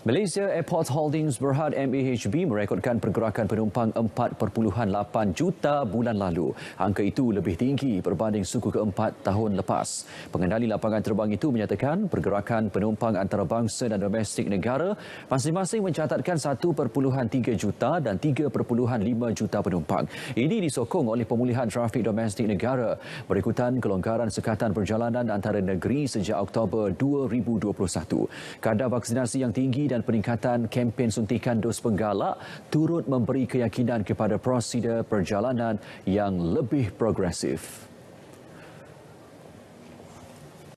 Malaysia Airport Holdings Berhad MAHB merekodkan pergerakan penumpang 4.8 juta bulan lalu. Angka itu lebih tinggi berbanding suku keempat tahun lepas. Pengendali lapangan terbang itu menyatakan pergerakan penumpang antarabangsa dan domestik negara masing-masing mencatatkan 1.3 juta dan 3.5 juta penumpang. Ini disokong oleh pemulihan trafik domestik negara berikutan kelonggaran sekatan perjalanan antara negeri sejak Oktober 2021. Kadar vaksinasi yang tinggi dan peningkatan kempen suntikan dos penggalak turut memberi keyakinan kepada prosedur perjalanan yang lebih progresif.